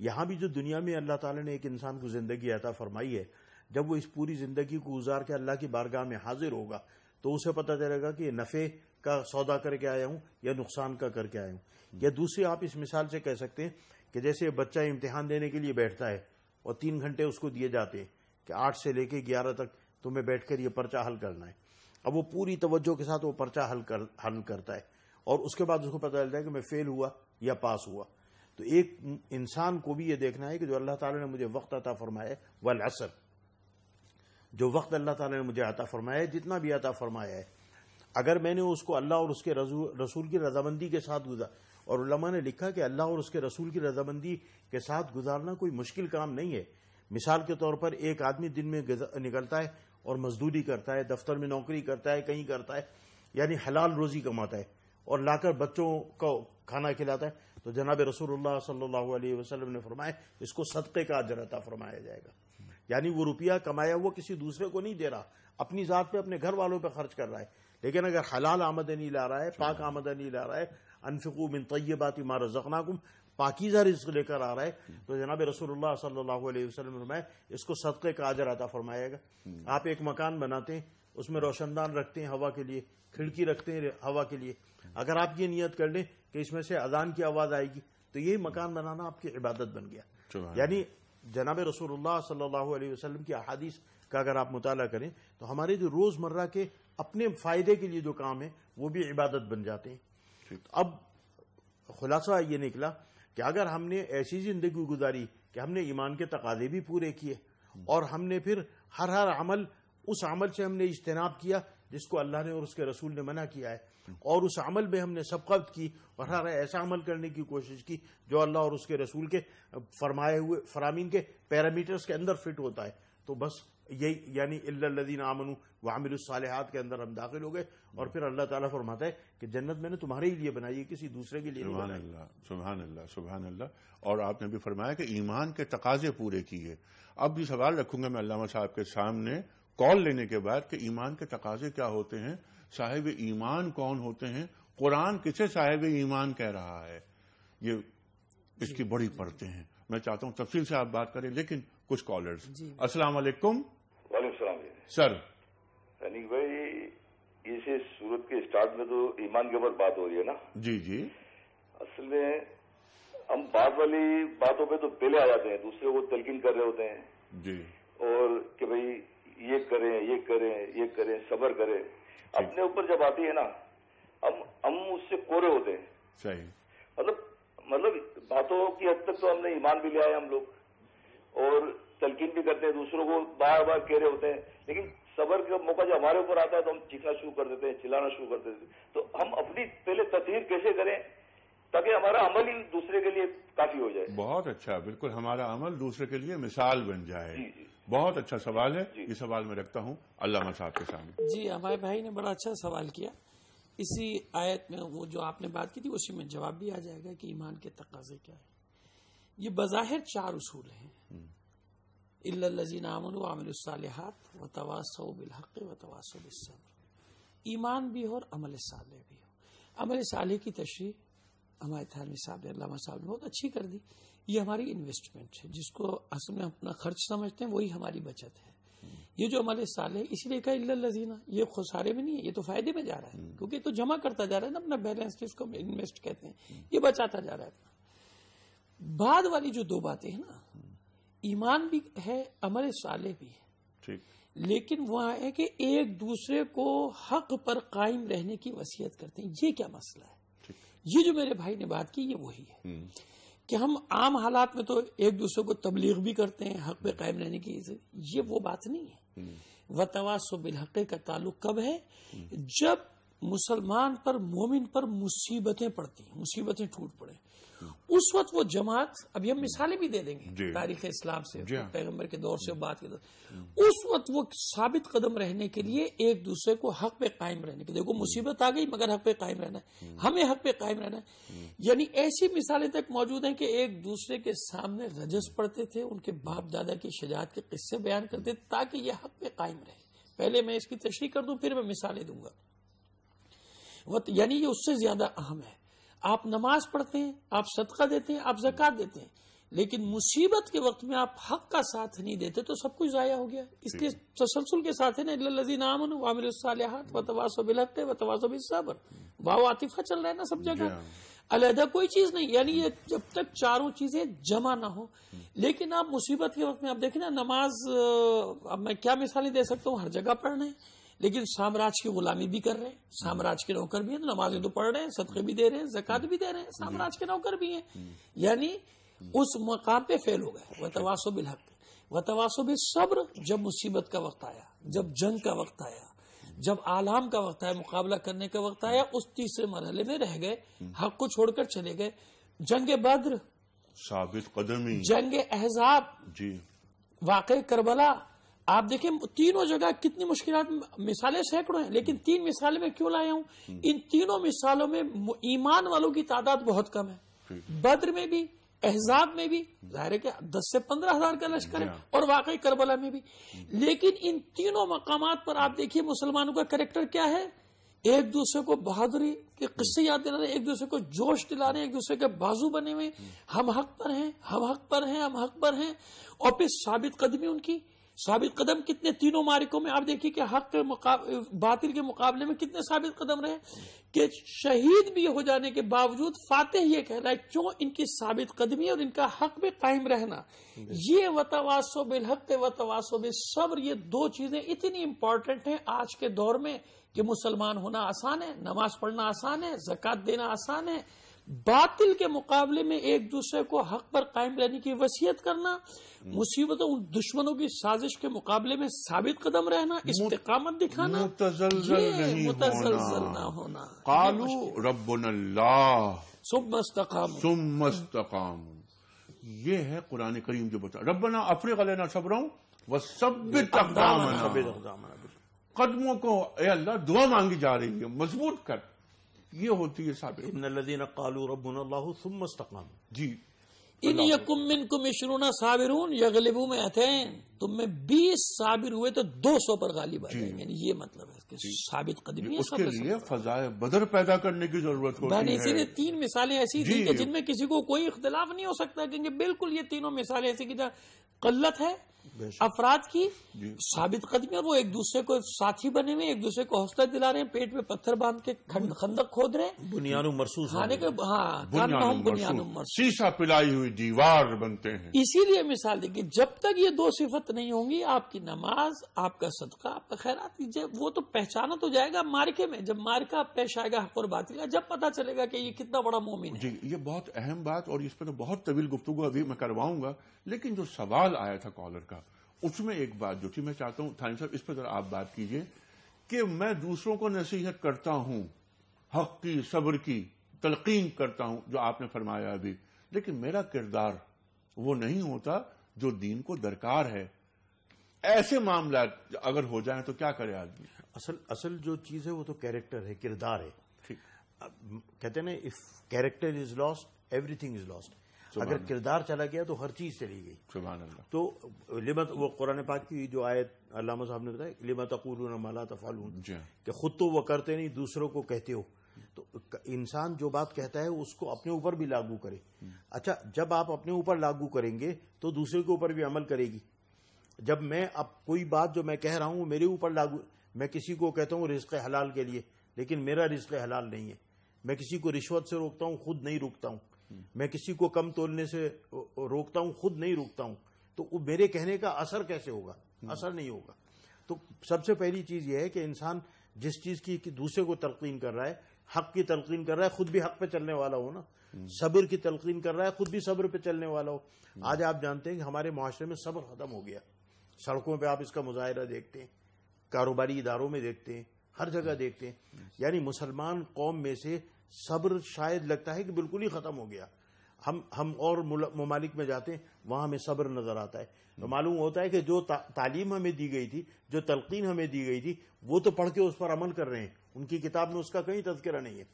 यहां भी जो दुनिया में अल्लाह ताला ने एक इंसान को जिंदगी अता फरमाई है जब वो इस पूरी जिंदगी को गुजार के अल्लाह की बारगाह में हाजिर होगा तो उसे पता चलेगा कि नफे का सौदा करके आया हूं या नुकसान का करके आया हूं या दूसरी आप इस मिसाल से कह सकते हैं कि जैसे बच्चा इम्तिहान देने के लिए बैठता है और तीन घंटे उसको दिए जाते हैं कि आठ से लेके ग्यारह तक तुम्हें बैठकर यह पर्चा हल करना है अब वो पूरी तवज्जो के साथ वो पर्चा हल कर हल करता है और उसके बाद उसको पता चलता है कि मैं फेल हुआ या पास हुआ तो एक इंसान को भी ये देखना है कि जो अल्लाह ताला ने मुझे वक्त अता फरमाया वल असर जो वक्त अल्लाह ताला ने मुझे अता फरमाया है जितना भी अता फरमाया है अगर मैंने उसको अल्लाह और उसके रसूल की रजामंदी के साथ गुजार और उलमा ने लिखा कि अल्लाह और उसके रसूल की रजामंदी के साथ गुजारना कोई मुश्किल काम नहीं है मिसाल के तौर पर एक आदमी दिन में निकलता है और मजदूरी करता है दफ्तर में नौकरी करता है कहीं करता है यानी हलाल रोजी कमाता है और लाकर बच्चों को खाना खिलाता है तो जनाब रसूल सल्लल्लाहु अलैहि ने फरमाया इसको सदक़े का अजर फरमाया जाएगा यानी वो रुपया कमाया वो किसी दूसरे को नहीं दे रहा अपनी जात पे अपने घर वालों पर खर्च कर रहा है लेकिन अगर हलाल आमदनी ला रहा है पाक आमदनी ला रहा है अनफिकू बिन तयबात इमार पाकिजा रिज लेकर आ रहा है तो जनाब रसूल सल्लाम अलैहि इसको सदक़े का आजर अदा फरमाएगा हम्म। आप एक मकान बनाते हैं उसमें रोशनदान रखते हैं हवा के लिए खिड़की रखते हैं हवा के लिए हम्म। अगर आप ये नियत कर लें कि इसमें से अजान की आवाज़ आएगी तो यही मकान बनाना आपकी इबादत बन गया यानी जनाब रसूल सल्लल्लाहु अलैहि की अहादीस का अगर आप मुताल करें तो हमारे जो रोज़मर्रा के अपने फ़ायदे के लिए जो काम है वो भी इबादत बन जाते हैं अब खुलासा ये निकला कि अगर हमने ऐसी जिंदगी गुजारी कि हमने ईमान के तकाजे भी पूरे किए और हमने फिर हर हर अमल उस अमल से हमने इज्तनाब किया जिसको अल्लाह ने और उसके रसूल ने मना किया है और उस अमल में हमने सबकत की और हर ऐसा अमल करने की कोशिश की जो अल्लाह और उसके रसूल के फरमाए हुए फरामीन के पैरामीटर्स के अंदर फिट होता है तो बस यही यानी इल्लादीन आमनु वामिलसालहत के अंदर हम दाखिल हो गए और हम्म। फिर अल्लाह ताला फरमाता है कि जन्नत मैंने तुम्हारे ही लिए बनाई है किसी दूसरे के लिए सुबहान अल्लाह सुबहान अल्लाह सुबहान अल्लाह और आपने भी फरमाया कि ईमान के तकाजे पूरे किए अब भी सवाल रखूंगा मैं अल्लाह साहब के सामने कॉल लेने के बाद कि ईमान के तकाजे क्या होते हैं साहिब ईमान कौन होते हैं कुरान किसे साहिब ईमान कह रहा है ये इसकी बड़ी पढ़ते हैं मैं चाहता हूं तफसील से आप बात करें लेकिन कुछ कॉलर्स असलामेकुम वाले सलाम जी सर सनी भाई इसे सूरत के स्टार्ट में तो ईमान के ऊपर बात हो रही है ना जी जी असल में हम बात वाली बातों पे तो पहले आ जाते हैं दूसरे को तलकिन कर रहे होते हैं जी और कि भाई ये करें ये करें ये करें सबर करें अपने ऊपर जब आती है ना हम हम उससे कोरे होते हैं सही मतलब मतलब बातों की हद तक तो हमने ईमान भी लिया है हम लोग और तलकिन भी करते हैं दूसरों को बार बार कह रहे होते हैं लेकिन सबर का मौका जब हमारे ऊपर आता है तो हम चीखना शुरू कर देते हैं चिल्लाना शुरू कर देते हैं तो हम अपनी पहले तस्वीर कैसे करें ताकि हमारा अमल ही दूसरे के लिए काफी हो जाए बहुत अच्छा बिल्कुल हमारा अमल दूसरे के लिए मिसाल बन जाए जी, जी। बहुत अच्छा सवाल है ये सवाल मैं रखता हूँ अल्लामा साहब के सामने जी हमारे भाई ने बड़ा अच्छा सवाल किया इसी आयत में वो जो आपने बात की थी उसी में जवाब भी आ जाएगा कि ईमान के तकाजे क्या है ये बाहिर चार उसूल हैं हम्म। इल्लजी नामन व तवासो बिलहक व तवासो ईमान भी हो और अमल साल भी हो अमल साल की तशरी हमारे थानवी साहब ने अल्लाह साहब ने बहुत अच्छी कर दी ये हमारी इन्वेस्टमेंट है जिसको असल में अपना खर्च समझते हैं वही हमारी बचत है ये जो अमल साल है इसीलिए कहा इल्लजीना ये खुसारे में नहीं है ये तो फायदे में जा रहा है क्योंकि तो जमा करता जा रहा है ना अपना बैलेंस जिसको इन्वेस्ट कहते हैं ये बचाता जा रहा है अपना बाद वाली जो दो बातें हैं ना ईमान भी है अमल साले भी है ठीक लेकिन वह है कि एक दूसरे को हक पर कायम रहने की वसीयत करते हैं ये क्या मसला है ये जो मेरे भाई ने बात की ये वही है हम्म। कि हम आम हालात में तो एक दूसरे को तबलीग भी करते हैं हक पे कायम रहने की ये वो बात नहीं है हम्म। वतवा सुबिल हक का ताल्लुक कब है हम्म। जब मुसलमान पर मोमिन पर मुसीबतें पड़ती मुसीबतें टूट पड़े उस वक्त वो जमात अभी हम मिसालें भी दे देंगे तारीख इस्लाम से पैगम्बर के दौर से बात दौर उस वक्त वो साबित कदम रहने के लिए एक दूसरे को हक पे कायम रहने के देखो मुसीबत आ गई मगर हक पे कायम रहना है हम्म। हमें हक पे कायम रहना है हम्म। यानी ऐसी मिसालें तक मौजूद हैं कि एक दूसरे के सामने रजस पड़ते थे उनके बाप दादा की शजात के किस्से बयान करते ताकि यह हक पे कायम रहे पहले मैं इसकी तशरी कर दूं फिर मैं मिसालें दूंगा यानी ये उससे ज्यादा अहम है आप नमाज पढ़ते हैं आप सदका देते हैं आप जक़ात देते हैं लेकिन मुसीबत के वक्त में आप हक का साथ नहीं देते तो सब कुछ ज़ाया हो गया इसलिए तसलसल के साथ है ना व वाह आतिफा चल रहा है ना सब जगह हाँ। अलहदा कोई चीज नहीं यानी ये जब तक चारों चीजें जमा ना हो लेकिन आप मुसीबत के वक्त में आप देखें ना नमाज अब मैं क्या मिसालें दे सकता हूँ हर जगह पढ़ रहे हैं लेकिन साम्राज्य की गुलामी भी कर रहे हैं साम्राज्य के नौकर भी हैं तो नमाजें तो पढ़ रहे हैं सदके भी दे रहे हैं जक़ात भी दे रहे हैं साम्राज्य के नौकर भी हैं यानी उस मकाम पे फेल हो गए वह तवासो बिल हक वह तवासो बिल सब्र जब मुसीबत का वक्त आया जब जंग का वक्त आया जब आलाम का वक्त आया मुकाबला करने का वक्त आया उस तीसरे मरहले में रह गए हक को छोड़कर चले गए जंग बद्र साबित कदमी जंग एहजाब जी वाकई करबला आप देखें तीनों जगह कितनी मुश्किल मिसालें सैकड़ों हैं लेकिन तीन मिसालें मैं क्यों लाया हूं हम्म। इन तीनों मिसालों में ईमान वालों की तादाद बहुत कम है हम्म। बद्र में भी एहजाब में भी हम्म। जाहिर है कि दस से पंद्रह हजार का लश्कर है हाँ। और वाकई करबला में भी लेकिन इन तीनों मकाम पर आप देखिए मुसलमानों का करेक्टर क्या है एक दूसरे को बहादुरी के किस्से याद दिला रहे एक दूसरे को जोश दिला रहे एक दूसरे के बाजू बने हुए हम हक पर हैं हम हक पर हैं हम हक पर हैं और फिर साबित कदमी उनकी साबित कदम कितने तीनों मारिकों में आप देखिए कि हक के बातिल के मुकाबले में कितने साबित कदम रहे कि शहीद भी हो जाने के बावजूद फातेह ये कह रहा है क्यों इनकी साबित कदमी और इनका हक में कायम रहना ये वतवासो बिल हक वतवासो बिल सब्र ये दो चीजें इतनी इंपॉर्टेंट है आज के दौर में कि मुसलमान होना आसान है नमाज पढ़ना आसान है जक़ात देना आसान है बातिल के मुकाबले में एक दूसरे को हक पर कायम रहने की वसीयत करना हम्म। मुसीबतों उन दुश्मनों की साजिश के मुकाबले में साबित कदम रहना इस्तकामत दिखाना मुतजल ना होना कालू रबाम ये है कुरान करीम जो बता रबना अफरे गलना सबरों वह सब कदमों को अल्लाह दुआ मांगी जा रही है मजबूत कर ये होती है साबिर कालू जी इन साबिरून यगलिबू में अथैन तुम में बीस साबिर हुए तो दो सौ पर गालिब आ जाएंगे ये मतलब है साबित कदमी उसके लिए फजाए बदर पैदा करने की जरूरत होती है इसीलिए तीन मिसालें ऐसी थी कि जिनमें किसी को कोई इख्तलाफ नहीं हो सकता क्योंकि बिल्कुल ये तीनों मिसालें ऐसी की जहाँ कल्लत है अफराद की साबित कदमी और वो एक दूसरे को साथी बने हुए एक दूसरे को हौसला दिला रहे हैं पेट में पत्थर बांध के खंदक खोद रहे बुनियानु मरसूस खाने के हाँ बुनियानु शीशा पिलाई हुई दीवार बनते हैं इसीलिए मिसाल देखिए जब तक ये दो सिफत नहीं होंगी आपकी नमाज आपका सदका आपका खैरात वो तो पहचाना तो जाएगा मार्के में जब मार्का पेश आएगा हक और बात जब पता चलेगा कि ये कितना बड़ा मोमिन है ये बहुत अहम बात और इस पर तो बहुत तवील गुफ्तु अभी मैं करवाऊंगा लेकिन जो सवाल आया था कॉलर का उसमें एक बात जो थी मैं चाहता हूं थानी साहब इस पर आप बात कीजिए कि मैं दूसरों को नसीहत करता हूं हक की सब्र की तलकीन करता हूं जो आपने फरमाया अभी लेकिन मेरा किरदार वो नहीं होता जो दीन को दरकार है ऐसे मामला अगर हो जाए तो क्या करे आदमी असल असल जो चीज है वो तो कैरेक्टर है किरदार है ठीक कहते ना if character is lost everything is lost अगर किरदार चला गया तो हर चीज चली गई तो लिमत वो कुरान पाक की जो आयत अलामा साहब ने बताया लिमत अकूल माला तफालून हाँ। कि खुद तो वो करते नहीं दूसरों को कहते हो तो इंसान जो बात कहता है उसको अपने ऊपर भी लागू करे अच्छा जब आप अपने ऊपर लागू करेंगे तो दूसरे के ऊपर भी अमल करेगी जब मैं अब कोई बात जो मैं कह रहा हूं मेरे ऊपर लागू मैं किसी को कहता हूं रिस्क हलाल के लिए लेकिन मेरा रिस्क हलाल नहीं है मैं किसी को रिश्वत से रोकता हूं खुद नहीं रुकता हूं मैं किसी को कम तोलने से रोकता हूं खुद नहीं रोकता हूं तो वो मेरे कहने का असर कैसे होगा हम्म। असर नहीं होगा तो सबसे पहली चीज यह है कि इंसान जिस चीज की दूसरे को तलकीन कर रहा है हक की तलकीन कर रहा है खुद भी हक पे चलने वाला हो ना हम्म। सब्र की तलकीन कर रहा है खुद भी सब्र पे चलने वाला हो हम्म। आज आप जानते हैं कि हमारे माशरे में सब्र खत्म हो गया सड़कों पर आप इसका मुजाहरा देखते हैं कारोबारी इदारों में देखते हैं हर जगह देखते हैं यानी मुसलमान कौम में से सब्र शायद लगता है कि बिल्कुल ही खत्म हो गया हम हम और ममालिक में जाते हैं वहां हमें सब्र नजर आता है तो हम्म। मालूम होता है कि जो ता, तालीम हमें दी गई थी जो तलकीन हमें दी गई थी वो तो पढ़ के उस पर अमल कर रहे हैं उनकी किताब में उसका कहीं तस्करा नहीं है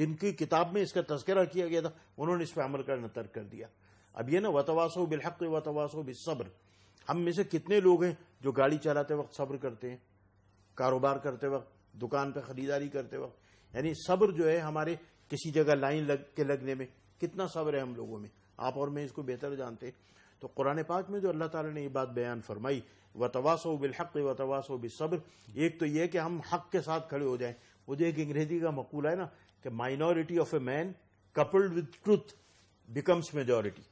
जिनकी किताब में इसका तस्करा किया गया था उन्होंने इस पर अमल करना तर्क कर दिया अब यह ना वतवासो बिलहक वतवासो बिसब्र हम में से कितने लोग हैं जो गाड़ी चलाते वक्त सब्र करते हैं कारोबार करते वक्त दुकान पर खरीदारी करते वक्त यानी सब्र जो है हमारे किसी जगह लाइन लग के लगने में कितना सब्र है हम लोगों में आप और मैं इसको बेहतर जानते तो कुरान पाक में जो अल्लाह ताला ने ये बात बयान फरमाई व तवासो बिलहक व तवासो सब्र एक तो ये कि हम हक के साथ खड़े हो जाएं वो जो एक अंग्रेजी का मकूल है ना कि minority of a man coupled with truth becomes majority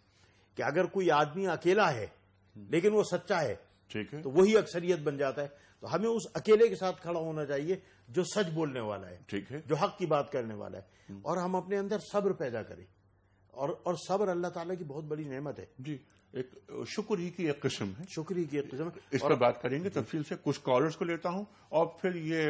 कि अगर कोई आदमी अकेला है लेकिन वो सच्चा है ठीक है तो वही अक्सरियत बन जाता है तो हमें उस अकेले के साथ खड़ा होना चाहिए जो सच बोलने वाला है ठीक है जो हक की बात करने वाला है हम्म। और हम अपने अंदर सब्र पैदा करें और और सब्र अल्लाह ताला की बहुत बड़ी नेमत है जी एक शुक्र ही की एक किस्म है शुक्र ही की एक किस्म इस पर बात करेंगे तफसील से कुछ कॉलर्स को लेता हूं और फिर ये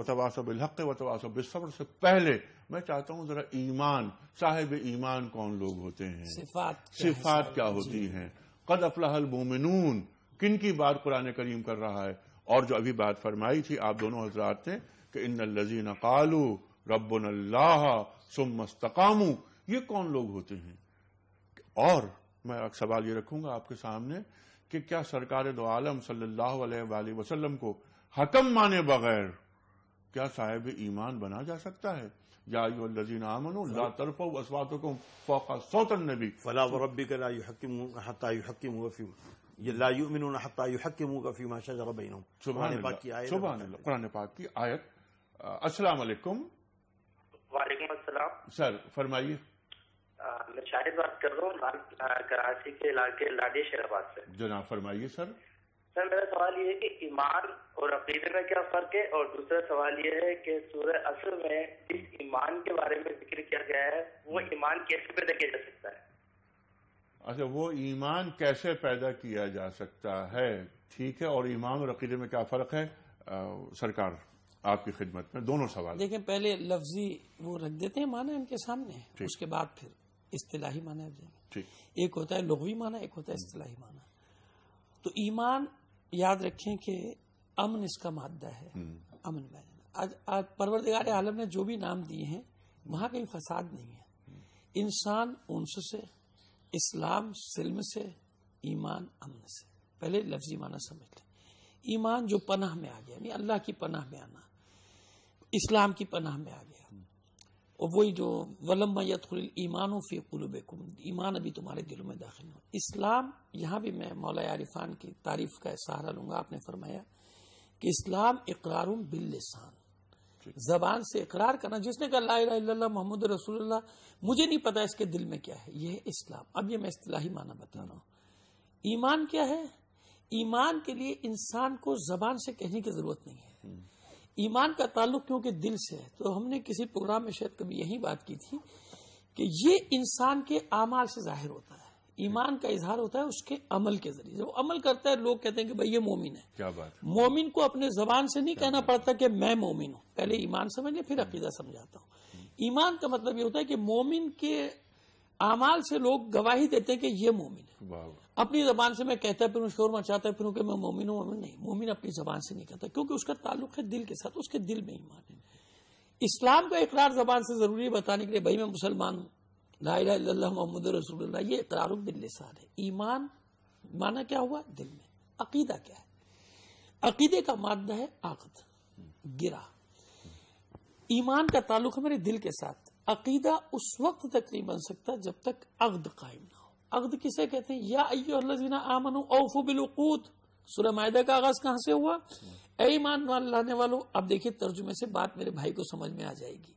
वतवासब हक वतवासब सब्र से पहले मैं चाहता हूं जरा ईमान साहिब ईमान कौन लोग होते हैं सिफात क्या सिफात क्या होती हैं कद अफलाहल मोमिनून किन की बात कुरान करीम कर रहा है और जो अभी बात फरमाई थी आप दोनों हजरात ने कि इन लजीन कालू रबन अल्लाह सुमस्तकामू ये कौन लोग होते हैं और मैं एक सवाल ये रखूंगा आपके सामने कि क्या सरकार दो आलम सल्ला वसलम को हकम माने बगैर क्या साहेब ईमान बना जा सकता है या लजीन आमनो ला तरफ असवातों को फौका सौतन हकीम कुरान पाक मैं शाहिद बात कर रहा हूँ कराची के इलाके लाडी शेराबाद से जनाब फरमाइए सर सर मेरा सवाल ये है कि ईमान और अकीदे में क्या फर्क है और दूसरा सवाल ये है कि सूर्य असर में जिस ईमान के बारे में जिक्र किया गया है वो ईमान कैसे पैदा किया जा सकता है अच्छा वो ईमान कैसे पैदा किया जा सकता है ठीक है और ईमान और अकीदे में क्या फ़र्क है आ, सरकार आपकी खिदमत में दोनों सवाल देखें पहले लफ्जी वो रख देते हैं माना उनके सामने उसके बाद फिर इस्तेलाही माना ठीक एक होता है लघवी माना एक होता है इस्तेलाही माना तो ईमान याद रखें कि अमन इसका मादा है हम्म। अमन में आज आज परवरदिगार आलम ने जो भी नाम दिए हैं वहां कहीं फसाद नहीं है हम्म। इंसान उनसे इस्लाम सिल्म से ईमान अमन से पहले लफ्जी माना समझ लें ईमान जो पनाह में आ गया यानी अल्लाह की पनाह में आना इस्लाम की पनाह में आ गया और वही जो वलम यदुल ईमान फी कुलुबुम ईमान अभी तुम्हारे दिलों में दाखिल हुआ इस्लाम यहाँ भी मैं मौला आरिफान की तारीफ का सहारा लूंगा आपने फरमाया कि इस्लाम इकरार बिल जबान से इकरार करना जिसने कहा ला मोहम्मद रसूलुल्लाह मुझे नहीं पता इसके दिल में क्या है यह इस्लाम अब यह मैं इस्लाही माना बता रहा हूं ईमान क्या है ईमान के लिए इंसान को जबान से कहने की जरूरत नहीं है ईमान का ताल्लुक क्योंकि दिल से है तो हमने किसी प्रोग्राम में शायद कभी यही बात की थी कि ये इंसान के आमाल से जाहिर होता है ईमान का इजहार होता है उसके अमल के जरिए जब अमल करता है लोग कहते हैं कि भाई ये मोमिन है क्या बात मोमिन को अपने जबान से नहीं कहना पड़ता कि मैं मोमिन हूं पहले ईमान समझ लें फिर अकीदा समझाता हूं ईमान का मतलब ये होता है कि मोमिन के अमाल से लोग गवाही देते हैं कि ये मोमिन है अपनी जबान से मैं कहता फिर शोर मचाता फिर कि मैं मोमिन हूं मोमिन नहीं मोमिन अपनी जबान से नहीं कहता क्योंकि उसका ताल्लुक है दिल के साथ उसके दिल में ईमान है इस्लाम का इकरार जबान से जरूरी बताने के लिए भाई मैं मुसलमान हूं मोहम्मद रसूल ये इकरार है ईमान माना क्या हुआ दिल में अकीदा क्या है अकीदे का मादा है आकद गिरा ईमान का ताल्लुक है मेरे दिल के साथ अकीदा उस वक्त तक नहीं बन सकता जब तक अग्द कायम ना हो अगद किसे कहते हैं या अयोना आमन औफू बिलकूत सुर मायदा का आगाज कहां से हुआ हम्म। ऐमान लाने वालों अब देखिए तर्जुमे से बात मेरे भाई को समझ में आ जाएगी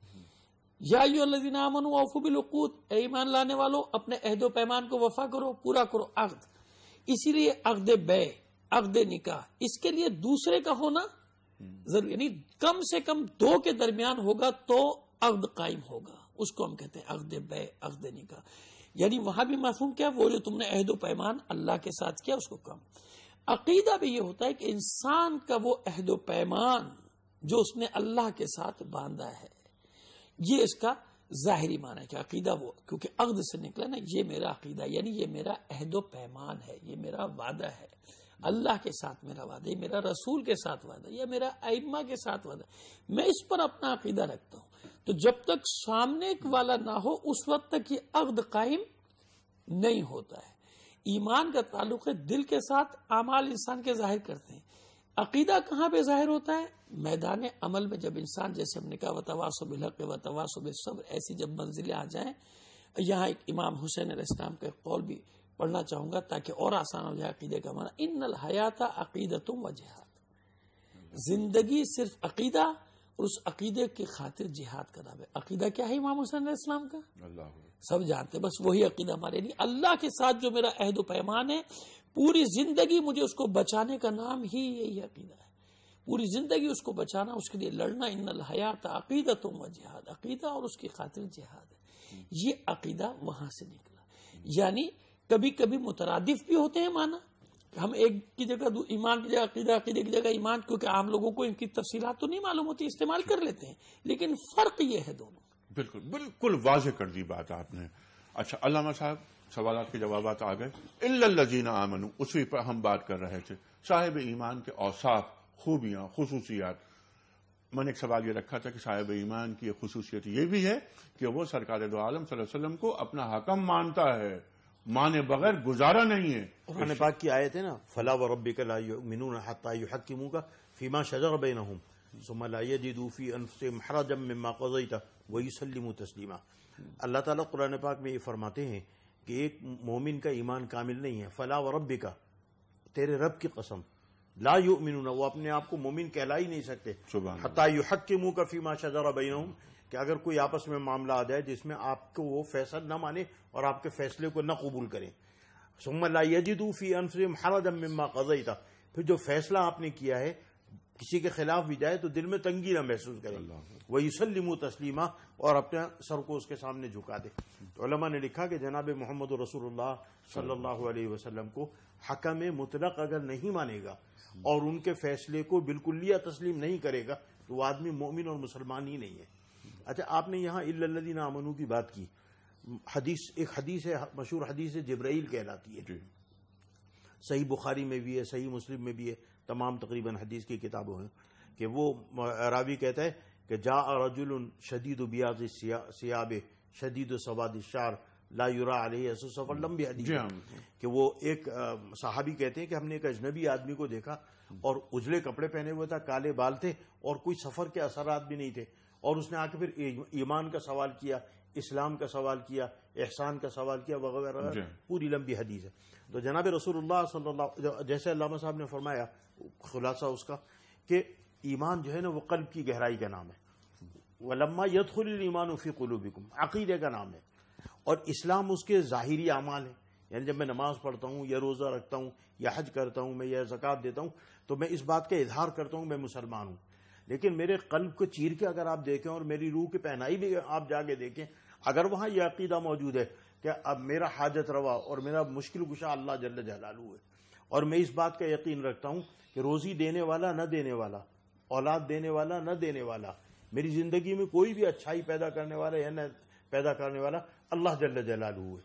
याफुबिलकूत ईमान लाने वालों अपने अहदो पैमान को वफा करो पूरा करो अगद इसीलिए अगद बे अगद निकाह इसके लिए दूसरे का होना जरूरी यानी कम से कम दो के दरमियान होगा तो अगद कायम होगा उसको हम कहते हैं अगद बे अगद निकाह यानी वहां भी मासूम क्या वो जो तुमने अहदो पैमान अल्लाह के साथ किया उसको कम अकीदा भी ये होता है कि इंसान का वो अहदो पैमान जो उसने अल्लाह के साथ बांधा है ये इसका जाहरी माना है कि अकीदा वो क्योंकि अकद से निकला ना ये मेरा अकीदा यानी ये मेरा अहदो पैमान है ये मेरा वादा है अल्लाह के साथ मेरा वादा ये मेरा रसूल के साथ वादा या मेरा आइमा के साथ वादा मैं इस पर अपना अकीदा रखता हूं तो जब तक सामने वाला ना हो उस वक्त तक ये अगद कायम नहीं होता है ईमान का ताल्लुक है दिल के साथ आमाल इंसान के जाहिर करते हैं अकीदा कहाँ पे जाहिर होता है मैदान अमल में जब इंसान जैसे हमने कहा बिल हक वतवासुब सब्र ऐसी जब मंजिलें आ जाए यहाँ एक इमाम हुसैन इस्लाम का कौल भी पढ़ना चाहूंगा ताकि और आसान हो जाए अकीदे का माना इन नल हयाता अकीदत वजहत जिंदगी सिर्फ अकीदा और उस अकीदे की खातिर जिहाद का नाम है अकीदा क्या है इमाम हुसैन इस्लाम का सब जानते बस वही अकीदा हमारे लिए अल्लाह के साथ जो मेरा अहद पैमान है पूरी जिंदगी मुझे उसको बचाने का नाम ही यही अकीदा है पूरी जिंदगी उसको बचाना उसके लिए लड़ना इन हयात अकीदा तो जिहाद अकीदा और उसकी खातिर जिहाद है ये अकीदा वहां से निकला यानी कभी कभी मुतरदिफ भी होते हैं माना हम एक की जगह ईमान की जगह अकीदा अकीदे की जगह ईमान क्योंकि आम लोगों को इनकी तफसी तो नहीं मालूम होती इस्तेमाल कर लेते हैं लेकिन फर्क यह है दोनों बिल्कुल बिल्कुल वाज कर दी बात आपने अच्छा अल्लाह साहब सवाल के जवाब आ गए इजीना आमनू उसी पर हम बात कर रहे थे साहिब ईमान के औसाफ खूबियां खसूसियात मैंने एक सवाल यह रखा था कि साहिब ईमान की खसूसियत यह भी है कि वो सरकार दो आलम सल्लम को अपना हकम मानता है माने बगैर गुजारा नहीं है कुरान पाक की आयत है ना फला व रबी हक की का फीमा शजर बेन हूँ सुमलायदूफी महराजम में माकजई था वही सलीम तस्लिमा अल्लाह ताला कुरान पाक में ये फरमाते हैं कि एक मोमिन का ईमान कामिल नहीं है फला व रब का तेरे रब की कसम ला यू मिन वो अपने आप को मोमिन कहला ही नहीं सकते हतायु हक के मुंह का फीमा शजारा शजरा हूं कि अगर कोई आपस में मामला आ जाए जिसमें आपको वो फैसला न माने और आपके फैसले को न कबूल करें सुम्मा ला यजिदू फी अनफरिम हरदम कजई था फिर जो फैसला आपने किया है किसी के खिलाफ भी जाए तो दिल में तंगी ना महसूस करे वही यूसलिम तस्लीमा और अपने सर को उसके सामने झुका दे तो ने लिखा कि जनाब मोहम्मद रसूलुल्लाह सल्लल्लाहु अलैहि वसल्लम को हकम मुतलक अगर नहीं मानेगा और उनके फैसले को बिल्कुल लिया तस्लीम नहीं करेगा तो वह आदमी मोमिन और मुसलमान ही नहीं है अच्छा आपने यहाँ इल्लदी अमनू की बात की हदीस एक हदीस है मशहूर हदीस जब्राइल कहलाती है सही बुखारी में भी है सही मुस्लिम में भी है तमाम तकरीबन हदीस की किताबों हैं कि वो रावी कहता है कि जा रजुल शदीद बियाज सियाब शदीद सवाद शार लायुरा सफर लंबी हदीस हाँ। कि वो एक सहाबी कहते हैं कि हमने एक अजनबी आदमी को देखा और उजले कपड़े पहने हुए था काले बाल थे और कोई सफर के असर भी नहीं थे और उसने आके फिर ईमान का सवाल किया इस्लाम का सवाल किया एहसान का सवाल किया वगैरह पूरी लंबी हदीस है तो जनाब रसूल जैसे अल्लामा साहब ने फरमाया खुलासा उसका कि ईमान जो है ना वो कल्ब की गहराई का नाम है व वलम्मा यदुल ईमान उफी कुलूबिकुम अकीदे का नाम है और इस्लाम उसके ज़ाहिरी अमाल है यानी जब मैं नमाज पढ़ता हूँ या रोज़ा रखता हूँ या हज करता हूँ मैं या जक़ात देता हूँ तो मैं इस बात का इजहार करता हूँ मैं मुसलमान हूँ लेकिन मेरे कल्ब को चीर के अगर आप देखें और मेरी रूह की पहनाई भी आप जाके देखें अगर वहां यह अकीदा मौजूद है कि अब मेरा हाजत रवा और मेरा मुश्किल गुशा अल्लाह जल जलालू है और मैं इस बात का यकीन रखता हूं कि रोजी देने वाला न देने वाला औलाद देने वाला न देने वाला मेरी जिंदगी में कोई भी अच्छाई पैदा करने वाला या न पैदा करने वाला अल्लाह जल जलालू है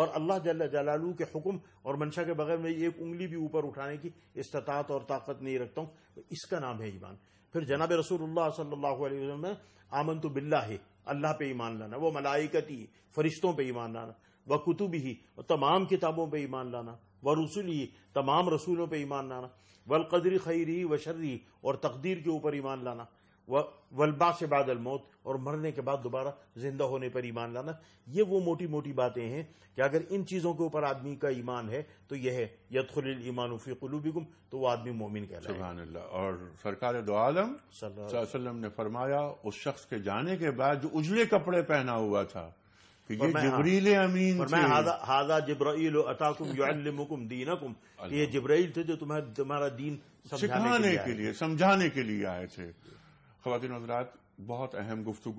और अल्लाह जल जलालू के हुक्म और मंशा के बगैर मैं एक उंगली भी ऊपर उठाने की इस्तात और ताकत नहीं रखता हूं इसका नाम है ईमान फिर जनाब रसूल सल्लाह आमन तो बिल्ला है अल्लाह पे ईमान लाना वो मलाइकती फरिश्तों पे ईमान लाना व कुतुब ही तमाम किताबों पे ईमान लाना व रसूल ही तमाम रसूलों पे ईमान लाना वल कदरी खैरी व शर्री और तकदीर के ऊपर ईमान लाना वलबा से बादल मौत और मरने के बाद दोबारा जिंदा होने पर ईमान लाना ये वो मोटी मोटी बातें हैं कि अगर इन चीज़ों के ऊपर आदमी का ईमान है तो यह है यदखल ईमानफ़ी गुम तो वो आदमी मोमिन कहलाए और सरकार दो आलम सल्लम ने फरमाया उस शख्स के जाने के बाद जो उजले कपड़े पहना हुआ था कि ये हादा, हादा जिब्राइल अताकुम ये जिब्राइल थे जो तुम्हारा तुम्हारा दीन सिखाने के लिए समझाने के लिए आए थे खातिन हजरात बहुत अहम गुफ्तु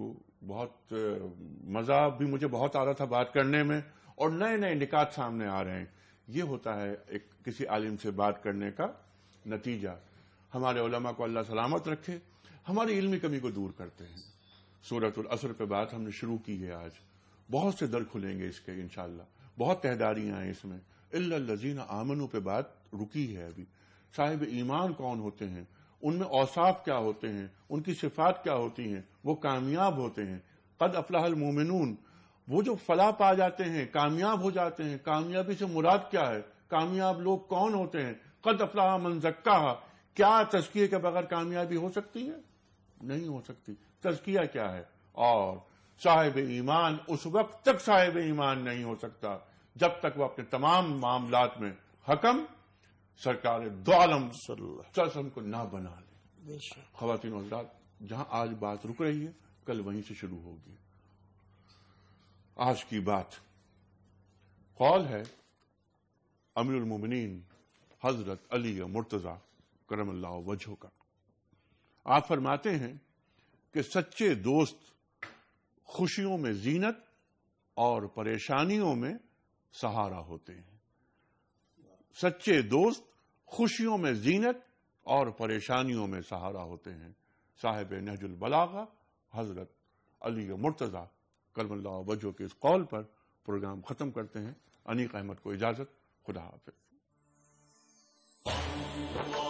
बहुत मज़ा भी मुझे बहुत आ रहा था बात करने में और नए नए निकात सामने आ रहे हैं ये होता है एक किसी आलिम से बात करने का नतीजा हमारे को अल्लाह सलामत रखे हमारी इल्मी कमी को दूर करते हैं सूरत असर पे बात हमने शुरू की है आज बहुत से दर खुलेंगे इसके इनशाला बहुत तहदारियां हैं इसमें इल्लाजीन आमनों पे बात रुकी है अभी साहिब ईमान कौन होते हैं उनमें औसाफ क्या होते हैं उनकी सिफात क्या होती हैं वो कामयाब होते हैं कद अफलाहल मोमिनून वो जो फला पा जाते हैं कामयाब हो जाते हैं कामयाबी से मुराद क्या है कामयाब लोग कौन होते हैं कद अफलाह मनजक्का क्या तस्किए के बगैर कामयाबी हो सकती है नहीं हो सकती तस्किया क्या है और साहेब ईमान उस वक्त तक साहेब ईमान नहीं हो सकता जब तक वह अपने तमाम मामला में हकम सरकार दो आलम सलम को ना बना ले खातिन जहां आज बात रुक रही है कल वहीं से शुरू होगी आज की बात कौल है अमीर अमीरमिन हजरत अली मुर्तजा करम अल्लाह वजह का आप फरमाते हैं कि सच्चे दोस्त खुशियों में जीनत और परेशानियों में सहारा होते हैं सच्चे दोस्त खुशियों में जीनत और परेशानियों में सहारा होते हैं साहिब नहजुल बलागा हजरत अली मुर्तज़ा कलमल्ला वजह के इस कॉल पर प्रोग्राम ख़त्म करते हैं अनीक अहमद को इजाज़त खुदा हाफिज़